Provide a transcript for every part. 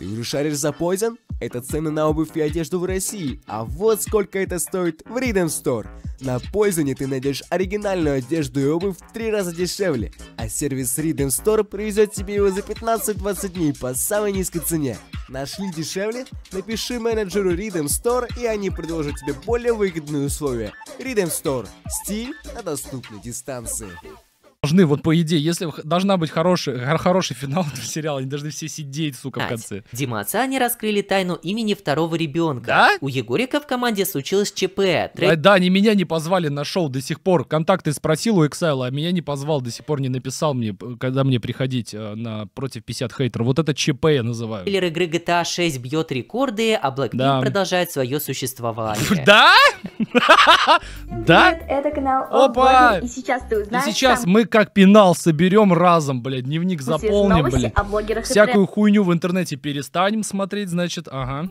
Ты уже шаришь за Poison? Это цены на обувь и одежду в России, а вот сколько это стоит в Rhythm Store. На Poison ты найдешь оригинальную одежду и обувь в три раза дешевле, а сервис Rhythm Store привезет тебе его за 15-20 дней по самой низкой цене. Нашли дешевле? Напиши менеджеру Rhythm Store, и они предложат тебе более выгодные условия. Rhythm Store. Стиль на доступной дистанции должны, вот по идее, если должна быть хороший, хороший финал этого сериала, они должны все сидеть, сука, в конце. Дима отца они раскрыли тайну имени второго ребенка. Да? У Егорика в команде случилось ЧП. Трей... Да, э, да, они меня не позвали на шоу до сих пор. Контакты спросил у Эксайла, а меня не позвал, до сих пор не написал мне, когда мне приходить э, на против 50 хейтеров. Вот это ЧП я называю. Трейлер игры GTA 6 бьет рекорды, а Blackpink да. продолжает свое существование. Да? Да? Это канал Опа! И сейчас ты узнаешь. И сейчас мы как пенал соберем разом, блядь, дневник заполним, блядь. Всякую хуйню в интернете перестанем смотреть, значит, ага.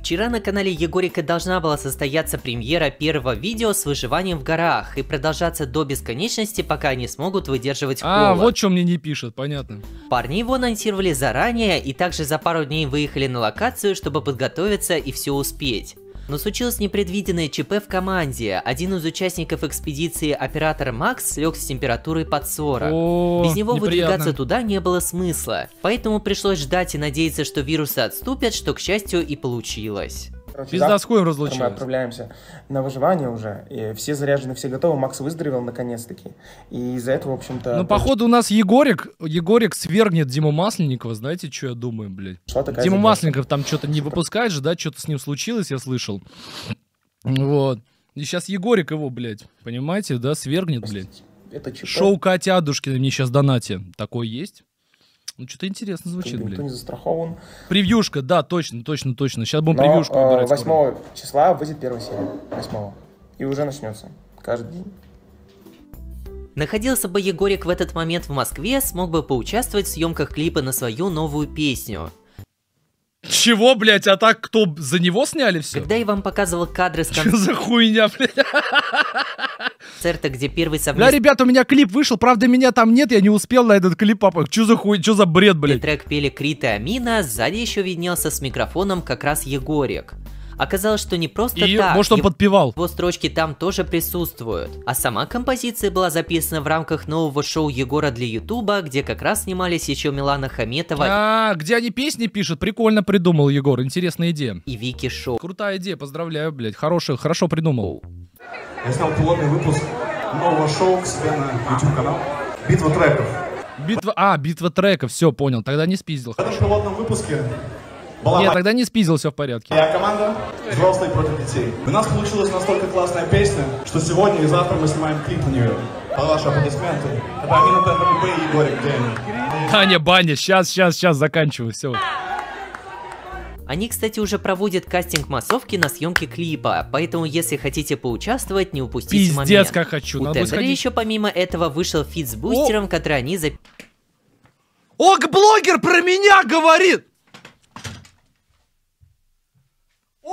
Вчера на канале Егорика должна была состояться премьера первого видео с выживанием в горах и продолжаться до бесконечности, пока они смогут выдерживать а, холод. А, вот что мне не пишет, понятно. Парни его анонсировали заранее и также за пару дней выехали на локацию, чтобы подготовиться и все успеть. Но случилось непредвиденное ЧП в команде. Один из участников экспедиции оператор Макс слег с температурой под 40. О, Без него неприятно. выдвигаться туда не было смысла. Поэтому пришлось ждать и надеяться, что вирусы отступят, что, к счастью, и получилось. Короче, Пизда с хуем разлучилась. Мы отправляемся на выживание уже. И все заряжены, все готовы. Макс выздоровел наконец-таки. И из-за этого, в общем-то... Ну, походу, у нас Егорик, Егорик свергнет Диму Масленникова. Знаете, что я думаю, блядь? Что Дима Диму Масленников там что-то не выпускает же, да? Что-то с ним случилось, я слышал. Вот. И сейчас Егорик его, блядь, понимаете, да, свергнет, блядь. Это чипо. Шоу Кати Адушкина мне сейчас донате. Такое есть? Ну, что-то интересно звучит, блин. Никто не застрахован. Превьюшка, да, точно, точно, точно. Сейчас будем Но, превьюшку выбирать. Э, 8 скоро. числа выйдет первая серия. 8 И уже начнется. Каждый день. Находился бы Егорик в этот момент в Москве, смог бы поучаствовать в съемках клипа на свою новую песню. Чего, блядь, а так кто за него сняли все? Когда я вам показывал кадры с концерта... Что за хуйня, блядь? Концерта, где первый совместный... Бля, ребят, у меня клип вышел, правда, меня там нет, я не успел на этот клип попасть. Чё за хуй, чё за бред, блядь? И трек пели Крит и Амина, сзади еще виднелся с микрофоном как раз Егорик. Оказалось, что не просто и, так. Может, он его, подпевал. Его строчки там тоже присутствуют. А сама композиция была записана в рамках нового шоу Егора для Ютуба, где как раз снимались еще Милана Хаметова. А, где они песни пишут. Прикольно придумал, Егор. Интересная идея. И Вики Шоу. Крутая идея, поздравляю, блядь. Хороший, хорошо придумал. Я снял пилотный выпуск нового шоу к себе на YouTube-канал. Битва треков. Битва... А, битва треков, все, понял. Тогда не спиздил. В этом пилотном выпуске была Нет, тогда не спиздил, все в порядке. Я команда «Взрослые против детей». У нас получилась настолько классная песня, что сегодня и завтра мы снимаем клип на нее. Под ваши аплодисменты. Это Амина Тендер и Егорик Дэнни. Таня, Баня, сейчас, сейчас, сейчас заканчиваю, все. Они, кстати, уже проводят кастинг массовки на съемке клипа, поэтому если хотите поучаствовать, не упустите Пиздец, момент. Пиздец, как хочу, У надо Тендера еще помимо этого вышел фит с бустером, О! который они за... Ок, блогер про меня говорит!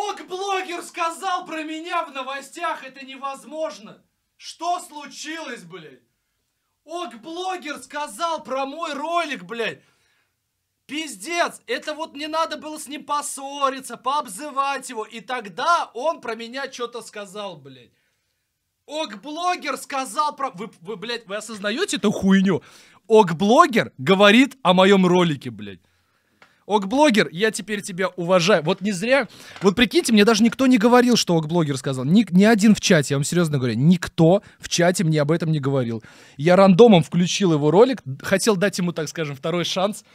Ок-блогер сказал про меня в новостях, это невозможно. Что случилось, блядь? Ок-блогер сказал про мой ролик, блядь. Пиздец, это вот не надо было с ним поссориться, пообзывать его. И тогда он про меня что-то сказал, блядь. Ок-блогер сказал про... Вы, вы, блядь, вы осознаете эту хуйню? Ок-блогер говорит о моем ролике, блядь. Окблогер, я теперь тебя уважаю. Вот не зря. Вот прикиньте, мне даже никто не говорил, что окблогер сказал. Ни, ни один в чате, я вам серьезно говорю, никто в чате мне об этом не говорил. Я рандомом включил его ролик, хотел дать ему, так скажем, второй шанс,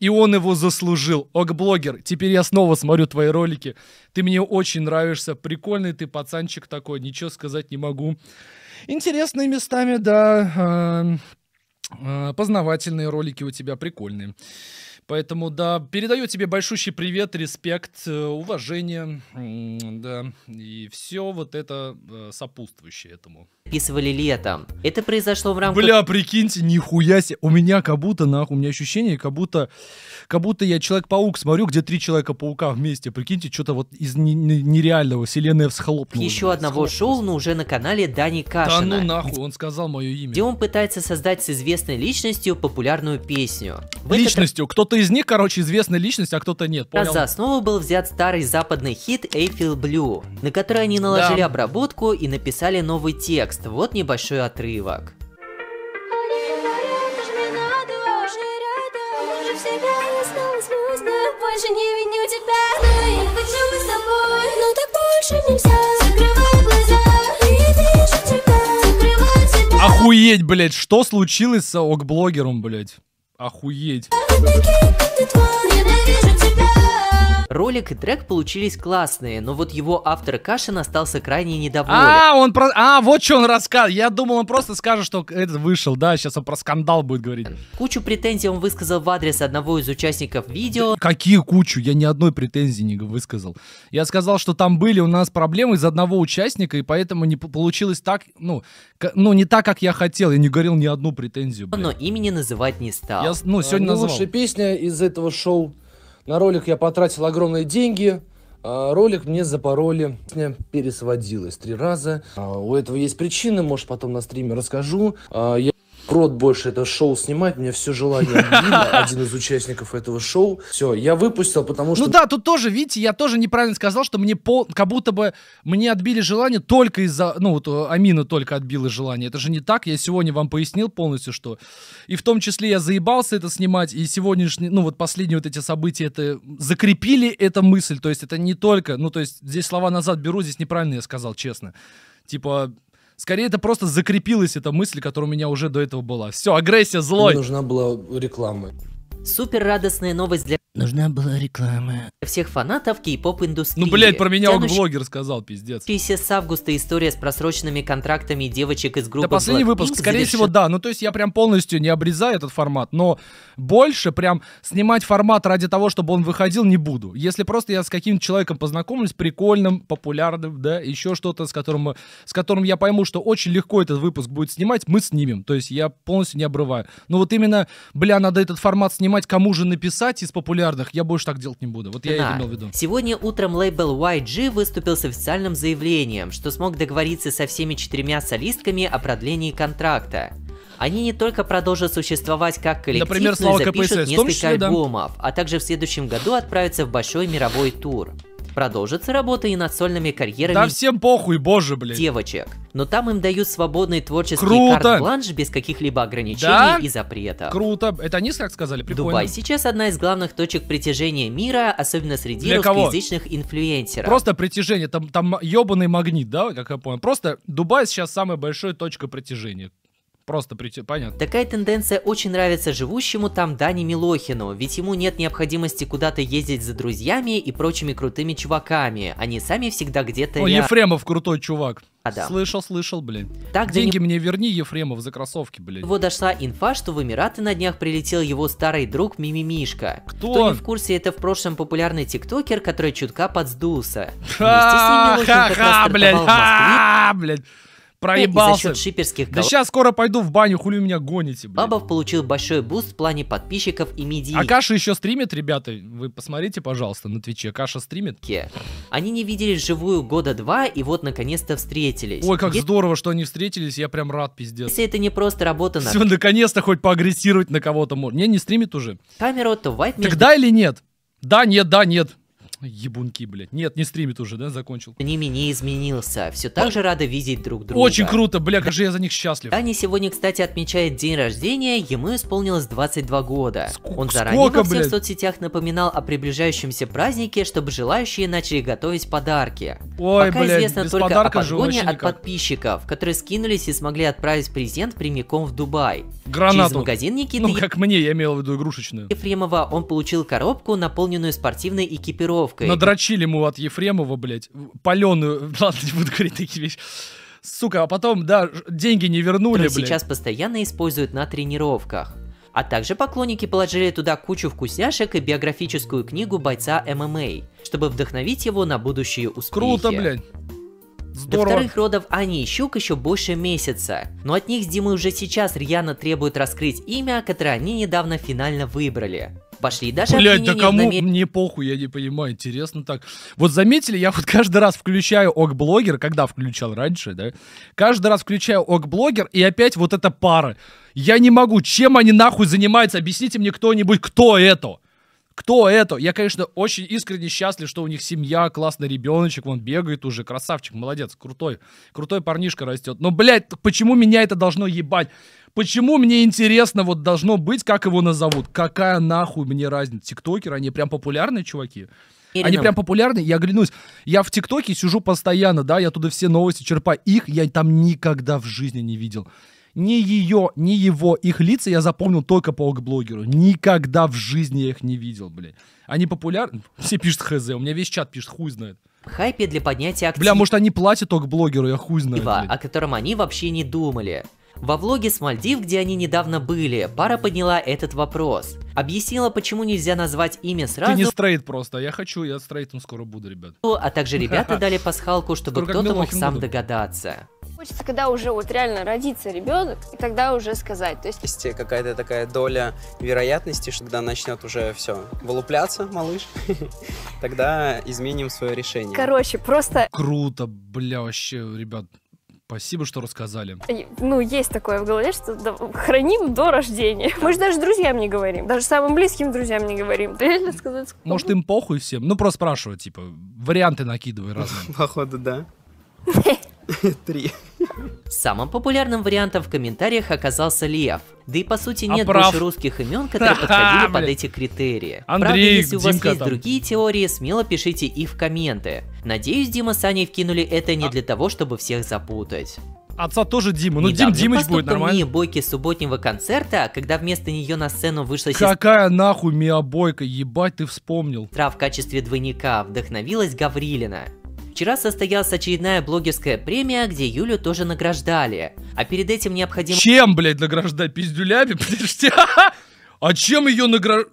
и он его заслужил. Окблогер, теперь я снова смотрю твои ролики. Ты мне очень нравишься, прикольный ты пацанчик такой, ничего сказать не могу. Интересные местами, да. А, а, познавательные ролики у тебя прикольные. Поэтому, да, передаю тебе большущий привет, респект, э, уважение, да, и все вот это э, сопутствующее этому. Писывали летом. Это произошло в рамках... Бля, прикиньте, нихуя себе. У меня как будто, нахуй, у меня ощущение, как будто, как будто я Человек-паук смотрю, где три Человека-паука вместе. Прикиньте, что-то вот из нереального вселенная всхлопнула. Еще одного шоу, но уже на канале Дани Кашина. Да ну нахуй, он сказал мое имя. Где он пытается создать с известной личностью популярную песню. В Личностью? Этот... Кто-то из них, короче, известная личность, а кто-то нет. Понял? За основу был взят старый западный хит April Blue, на который они наложили да. обработку и написали новый текст. Вот небольшой отрывок. больше не виню тебя Но я хочу быть с тобой Но так больше нельзя Охуеть, блядь, что случилось с Окблогером, блядь? охуеть. Ролик и трек получились классные, но вот его автор Кашин остался крайне недоволен. А, он про... А, вот что он рассказывает. Я думал, он просто скажет, что этот вышел, да, сейчас он про скандал будет говорить. Кучу претензий он высказал в адрес одного из участников видео. Какие кучу? Я ни одной претензии не высказал. Я сказал, что там были у нас проблемы из одного участника, и поэтому не получилось так, ну, ну не так, как я хотел. Я не говорил ни одну претензию. Блин. Но имени называть не стал. Я, ну, а, сегодня а, ну, назвал. Лучшая песня из этого шоу на ролик я потратил огромные деньги, а ролик мне запороли, песня пересводилась три раза. А у этого есть причины, может потом на стриме расскажу. А я крот больше это шоу снимать, мне все желание отбило, один из участников этого шоу. Все, я выпустил, потому ну что... Ну да, тут тоже, видите, я тоже неправильно сказал, что мне пол... как будто бы мне отбили желание только из-за... Ну вот э, Амина только отбила желание. Это же не так, я сегодня вам пояснил полностью, что... И в том числе я заебался это снимать, и сегодняшние, ну вот последние вот эти события, это закрепили эту мысль, то есть это не только... Ну то есть здесь слова назад беру, здесь неправильно я сказал, честно. Типа, Скорее, это просто закрепилась эта мысль, которая у меня уже до этого была. Все, агрессия злой. Мне нужна была реклама. Супер радостная новость для Нужна была реклама. Всех фанатов кей-поп индустрии. Ну, блять про меня Тянущ... блогер сказал, пиздец. с августа история с просроченными контрактами девочек из группы Да, последний Blackpink выпуск, скорее завершен... всего, да. Ну, то есть я прям полностью не обрезаю этот формат, но больше прям снимать формат ради того, чтобы он выходил, не буду. Если просто я с каким-то человеком познакомлюсь, прикольным, популярным, да, еще что-то, с которым, с которым я пойму, что очень легко этот выпуск будет снимать, мы снимем. То есть я полностью не обрываю. Но вот именно, бля, надо этот формат снимать, кому же написать из популярных популярных, я больше так делать не буду. Вот я да. это имел в виду. Сегодня утром лейбл YG выступил с официальным заявлением, что смог договориться со всеми четырьмя солистками о продлении контракта. Они не только продолжат существовать как коллектив, Например, но и запишут КПСС, несколько числе, альбомов, да. а также в следующем году отправятся в большой мировой тур. Продолжится работа и над сольными карьерами... Да всем похуй, боже, блин. Девочек. Но там им дают свободный творческий Круто. карт-бланш без каких-либо ограничений да? и запрета. Круто. Это они как сказали? Прикольно. Дубай сейчас одна из главных точек притяжения мира, особенно среди Для русскоязычных кого? инфлюенсеров. Просто притяжение. Там, там ебаный магнит, да, как я понял? Просто Дубай сейчас самая большая точка притяжения. Просто прийти, понятно. Такая тенденция очень нравится живущему там Дани Милохину, ведь ему нет необходимости куда-то ездить за друзьями и прочими крутыми чуваками. Они сами всегда где-то... О, ря... Ефремов крутой чувак. А да. Слышал, слышал, блин. Так, Деньги не... мне верни, Ефремов, за кроссовки, блин. Его дошла инфа, что в Эмираты на днях прилетел его старый друг Мимимишка. Кто? Кто не в курсе, это в прошлом популярный тиктокер, который чутка подсдулся. Вместе с ним Милохин как раз блядь, Проебался. за счет шиперских голов... Да сейчас скоро пойду в баню, хули меня гоните, блин. Бабов получил большой буст в плане подписчиков и медии. А Каша еще стримит, ребята? Вы посмотрите, пожалуйста, на Твиче. Каша стримит? Они не виделись живую года два, и вот наконец-то встретились. Ой, как Е- здорово, что они встретились, я прям рад, пиздец. Если это не просто работа на... Все, наконец-то хоть поагрессировать на кого-то можно. Не, не стримит уже. камеру, то вайп между... Тогда или нет? Да, нет, да, нет. Ебунки, блядь. Нет, не стримит уже, да, закончил. Ними не изменился. Все так же рада видеть друг друга. Очень круто, бля, как же я за них счастлив. Таня сегодня, кстати, отмечает день рождения, ему исполнилось 22 года. Ск Он заранее сколько, во всех блядь? соцсетях напоминал о приближающемся празднике, чтобы желающие начали готовить подарки. Ой, Пока блядь, известно без только о подгоне от подписчиков, которые скинулись и смогли отправить презент прямиком в Дубай. Гранату. Через магазин Никиты... Ну, как мне, я имел в виду игрушечную. Ефремова он получил коробку, наполненную спортивной экипировкой концовкой. Надрочили ему от Ефремова, блядь, паленую, ладно, не буду говорить такие вещи. Сука, а потом, да, деньги не вернули, блядь. сейчас постоянно используют на тренировках. А также поклонники положили туда кучу вкусняшек и биографическую книгу бойца ММА, чтобы вдохновить его на будущие успехи. Круто, блядь. Здорово. До вторых родов Ани и Щук еще больше месяца, но от них с Димой уже сейчас рьяно требует раскрыть имя, которое они недавно финально выбрали пошли. Даже Блять, да кому намер... мне похуй, я не понимаю, интересно так. Вот заметили, я вот каждый раз включаю ок-блогер, когда включал раньше, да? Каждый раз включаю ок-блогер, и опять вот эта пара. Я не могу, чем они нахуй занимаются? Объясните мне кто-нибудь, кто это? Кто это? Я, конечно, очень искренне счастлив, что у них семья, классный ребеночек, он бегает уже, красавчик, молодец, крутой, крутой парнишка растет. Но, блядь, почему меня это должно ебать? Почему мне интересно вот должно быть, как его назовут? Какая нахуй мне разница? Тиктокеры, они прям популярные чуваки. Ирина. Они прям популярны, я оглянусь. Я в ТикТоке сижу постоянно, да, я туда все новости черпаю. Их я там никогда в жизни не видел. Ни ее, ни его, их лица я запомнил только по блогеру. Никогда в жизни я их не видел, блин. Они популярны. Все пишут хз, у меня весь чат пишет, хуй знает хайпе для поднятия актива. Бля, может они платят только блогеру, я хуй знаю. Типа, блин. О котором они вообще не думали. Во влоге с Мальдив, где они недавно были, пара подняла этот вопрос. Объяснила, почему нельзя назвать имя сразу. Ты не строит просто, я хочу, я стройтом скоро буду, ребят. А также ребята дали пасхалку, чтобы кто-то мог сам догадаться. Хочется, когда уже вот реально родится ребенок, и тогда уже сказать. То есть, есть какая-то такая доля вероятности, что когда начнет уже все вылупляться, малыш, тогда изменим свое решение. Короче, просто... Круто, бля, вообще, ребят, Спасибо, что рассказали. Э, ну, есть такое в голове, что храним до рождения. Мы же даже друзьям не говорим. Даже самым близким друзьям не говорим. Реально сказать, сколько... Может, им похуй всем? Ну, просто спрашиваю, типа, варианты накидывай разные. Походу, да. Три. Самым популярным вариантом в комментариях оказался Лев. Да и по сути а нет а больше русских имен, которые подходили под эти критерии. Андрей, Правда, если у вас Димка есть там. другие теории, смело пишите их в комменты. Надеюсь, Дима с Аней вкинули это не а... для того, чтобы всех запутать. Отца тоже Дима, ну Дим Димыч будет нормально. Мии Бойки субботнего концерта, а когда вместо нее на сцену вышла... Какая сест... нахуй Миа Бойка, ебать ты вспомнил. Трав в качестве двойника вдохновилась Гаврилина. Вчера состоялась очередная блогерская премия, где Юлю тоже награждали. А перед этим необходимо... Чем, блядь, награждать? Пиздюлями? Подожди. А чем ее награждать?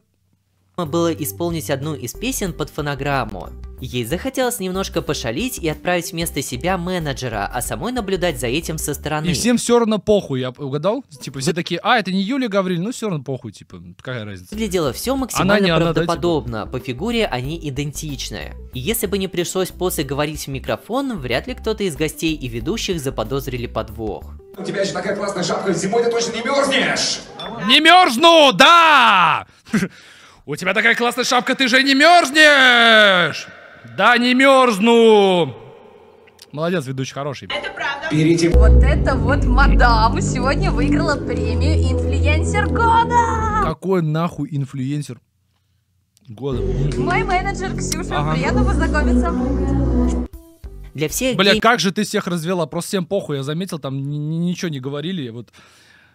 было исполнить одну из песен под фонограмму. Ей захотелось немножко пошалить и отправить вместо себя менеджера, а самой наблюдать за этим со стороны. И всем все равно похуй, я угадал? Типа все такие, а, это не Юлия Гавриль, ну все равно похуй, типа, какая разница. Выглядело все максимально она правдоподобно, она, да, типа... по фигуре они идентичны. И если бы не пришлось после говорить в микрофон, вряд ли кто-то из гостей и ведущих заподозрили подвох. У тебя же такая классная шапка, зимой ты точно не мерзнешь! Не мерзну, да! У тебя такая классная шапка, ты же не мерзнешь! Да, не мерзну! Молодец, ведущий хороший. Это правда. Перейти. Вот это вот мадам сегодня выиграла премию инфлюенсер года. Какой нахуй инфлюенсер года? Мой менеджер Ксюша, ага. приятно познакомиться. Для всех Бля, гей... как же ты всех развела? Просто всем похуй, я заметил, там ничего не говорили. Вот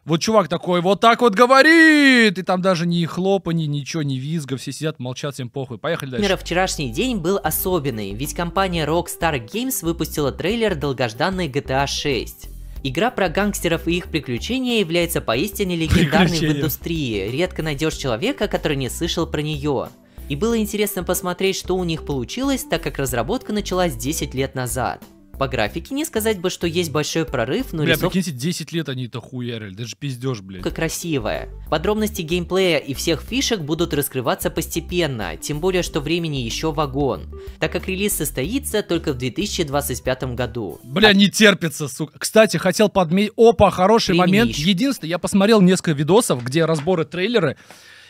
вот чувак такой вот так вот говорит, и там даже ни хлопаний, ничего, ни визга, все сидят, молчат, всем похуй. Поехали дальше. Мира, вчерашний день был особенный, ведь компания Rockstar Games выпустила трейлер долгожданной GTA 6. Игра про гангстеров и их приключения является поистине легендарной в индустрии. Редко найдешь человека, который не слышал про нее. И было интересно посмотреть, что у них получилось, так как разработка началась 10 лет назад. По графике не сказать бы, что есть большой прорыв, но Бля, рисов... прикиньте, 10 лет они это хуярили, даже пиздеж, блядь. красивая. Подробности геймплея и всех фишек будут раскрываться постепенно, тем более, что времени еще вагон, так как релиз состоится только в 2025 году. Бля, а... не терпится, сука. Кстати, хотел подметить... Опа, хороший времени момент. Еще... Единственное, я посмотрел несколько видосов, где разборы трейлеры,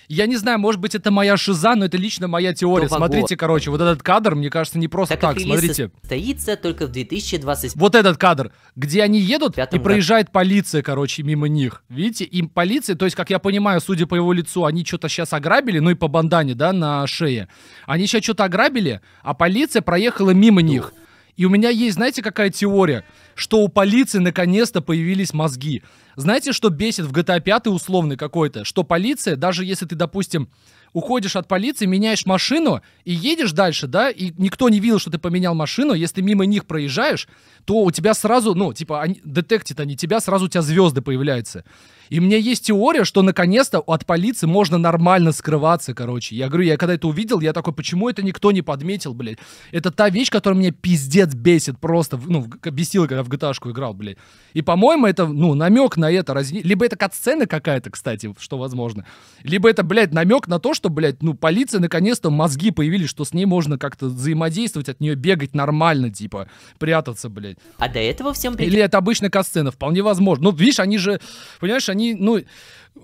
я не знаю, может быть, это моя шиза, но это лично моя теория. Кто Смотрите, короче, вот этот кадр, мне кажется, не просто так. так. Смотрите. Состоится только в 2020. Вот этот кадр, где они едут и проезжает полиция, короче, мимо них. Видите, им полиция, то есть, как я понимаю, судя по его лицу, они что-то сейчас ограбили, ну и по бандане, да, на шее. Они сейчас что-то ограбили, а полиция проехала мимо них. И у меня есть, знаете, какая теория, что у полиции наконец-то появились мозги. Знаете, что бесит в GTA 5 условный какой-то? Что полиция, даже если ты, допустим, уходишь от полиции, меняешь машину и едешь дальше, да, и никто не видел, что ты поменял машину, если мимо них проезжаешь, то у тебя сразу, ну, типа, они, детектят они тебя, сразу у тебя звезды появляются. И мне есть теория, что наконец-то от полиции можно нормально скрываться, короче. Я говорю, я когда это увидел, я такой, почему это никто не подметил, блядь? Это та вещь, которая меня пиздец бесит просто, ну, бесила, когда в gta играл, блядь. И, по-моему, это, ну, намек на это. Разни... Либо это катсцена какая-то, кстати, что возможно. Либо это, блядь, намек на то, что, блядь, ну, полиция наконец-то мозги появились, что с ней можно как-то взаимодействовать, от нее бегать нормально, типа, прятаться, блядь. А до этого всем Или это обычная катсцена, вполне возможно. Ну, видишь, они же, понимаешь, они, ну,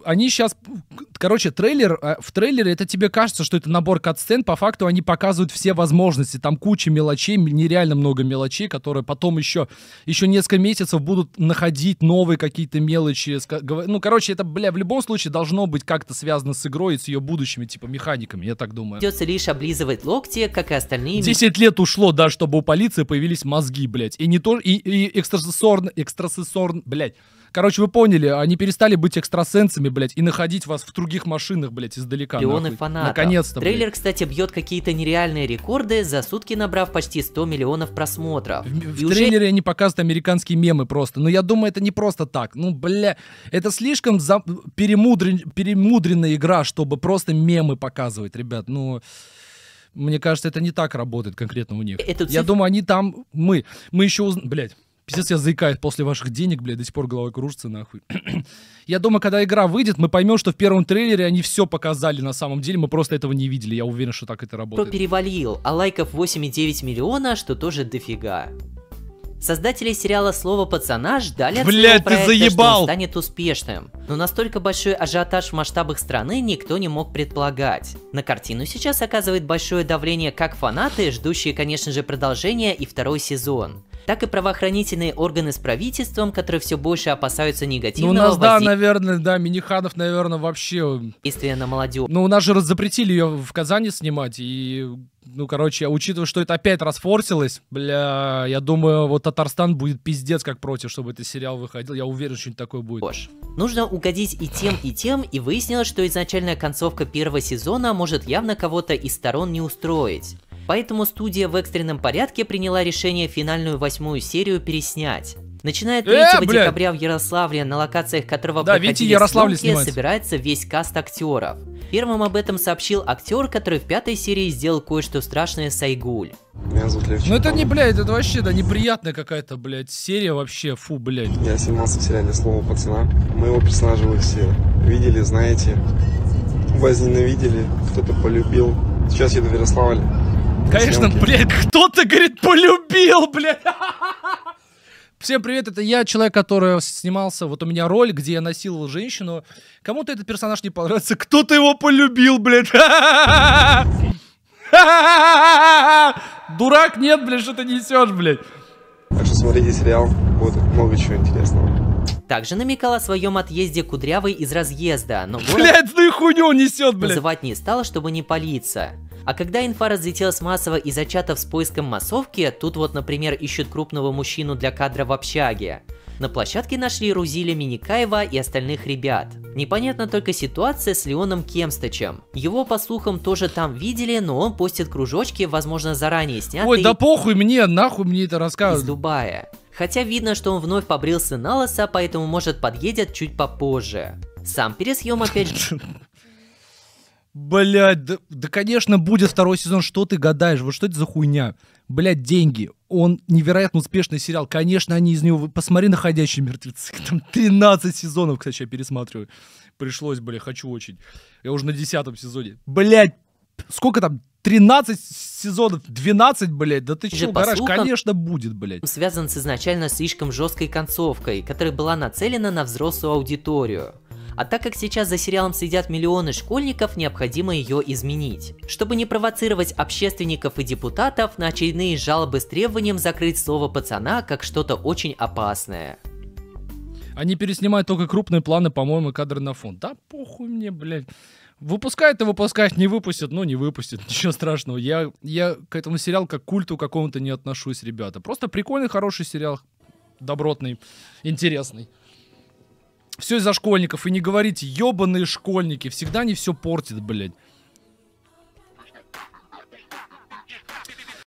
они сейчас, короче, трейлер, э, в трейлере это тебе кажется, что это набор катсцен, по факту они показывают все возможности, там куча мелочей, нереально много мелочей, которые потом еще, еще несколько месяцев будут находить новые какие-то мелочи, ну, короче, это, бля, в любом случае должно быть как-то связано с игрой и с ее будущими, типа, механиками, я так думаю. Придется лишь облизывать локти, как и остальные. 10 лет ушло, да, чтобы у полиции появились мозги, блядь, и не то, и, и экстрасенсорные, экстрасенсорные, блядь, Короче, вы поняли, они перестали быть экстрасенсами, блядь, и находить вас в других машинах, блядь, издалека. Миллионы фанатов. Наконец-то, Трейлер, кстати, бьет какие-то нереальные рекорды, за сутки набрав почти 100 миллионов просмотров. В, в уже... трейлере они показывают американские мемы просто, но я думаю, это не просто так. Ну, бля, это слишком за... перемудрен... перемудренная игра, чтобы просто мемы показывать, ребят, ну... Мне кажется, это не так работает конкретно у них. Это... Я думаю, они там, мы, мы еще, узнаем, блять. Пиздец, я заикает после ваших денег, блядь, до сих пор головой кружится, нахуй. я думаю, когда игра выйдет, мы поймем, что в первом трейлере они все показали на самом деле, мы просто этого не видели, я уверен, что так это работает. Кто перевалил, а лайков 8,9 миллиона, что тоже дофига. Создатели сериала «Слово пацана» ждали от Блядь, проекта, ты заебал! что он станет успешным. Но настолько большой ажиотаж в масштабах страны никто не мог предполагать. На картину сейчас оказывает большое давление как фанаты, ждущие, конечно же, продолжения и второй сезон, так и правоохранительные органы с правительством, которые все больше опасаются негативного Ну у нас, воздействия... да, наверное, да, Миниханов, наверное, вообще... Э, Действия на молодежь. Ну у нас же запретили ее в Казани снимать, и ну, короче, учитывая, что это опять расфорсилось, бля, я думаю, вот Татарстан будет пиздец как против, чтобы этот сериал выходил. Я уверен, что-нибудь такое будет. Боже. Нужно угодить и тем, и тем, и выяснилось, что изначальная концовка первого сезона может явно кого-то из сторон не устроить. Поэтому студия в экстренном порядке приняла решение финальную восьмую серию переснять. Начиная 3 э, декабря блядь. в Ярославле, на локациях которого да, проходили видите, Ярославле съемки, собирается весь каст актеров. Первым об этом сообщил актер, который в пятой серии сделал кое-что страшное с Айгуль. Меня зовут Левченко. Ну это не, блядь, это вообще, да, неприятная какая-то, блядь, серия вообще, фу, блядь. Я снимался в сериале «Слово пацана». Моего персонажа вы все видели, знаете, возненавидели, кто-то полюбил. Сейчас я в Ярославле. Конечно, блядь, кто-то, говорит, полюбил, блядь. Всем привет, это я, человек, который снимался, вот у меня роль, где я насиловал женщину. Кому-то этот персонаж не понравится, кто-то его полюбил, блядь. Дурак, нет, блядь, что ты несешь, блядь. Так что смотрите сериал, будет много чего интересного также намекал о своем отъезде кудрявый из разъезда, но Блядь, ну и хуйню несет, блядь! Называть не стал, чтобы не палиться. А когда инфа разлетелась массово из-за чатов с поиском массовки, тут вот, например, ищут крупного мужчину для кадра в общаге. На площадке нашли Рузиля Миникаева и остальных ребят. Непонятна только ситуация с Леоном Кемстачем. Его, по слухам, тоже там видели, но он постит кружочки, возможно, заранее снятые... Ой, да похуй мне, нахуй мне это рассказывают. ...из Дубая. Хотя видно, что он вновь побрился на лоса, поэтому, может, подъедет чуть попозже. Сам пересъем опять... Блять, да, да, конечно, будет второй сезон, что ты гадаешь, вот что это за хуйня? Блять, деньги, он невероятно успешный сериал, конечно, они из него, посмотри на «Ходячие мертвецы», там 13 сезонов, кстати, я пересматриваю, пришлось, бля, хочу очень, я уже на десятом сезоне, блять, сколько там, 13 сезонов, 12, блядь, да ты же чё, гараж, слухам, конечно, будет, блядь. Связан с изначально слишком жесткой концовкой, которая была нацелена на взрослую аудиторию. А так как сейчас за сериалом следят миллионы школьников, необходимо ее изменить. Чтобы не провоцировать общественников и депутатов на очередные жалобы с требованием закрыть слово пацана как что-то очень опасное. Они переснимают только крупные планы, по-моему, кадры на фон. Да похуй мне, блядь. Выпускают и выпускают, не выпустят, ну не выпустят, ничего страшного. Я, я к этому сериалу как к культу какому-то не отношусь, ребята. Просто прикольный, хороший сериал, добротный, интересный все из-за школьников. И не говорите, ебаные школьники, всегда не все портят, блядь.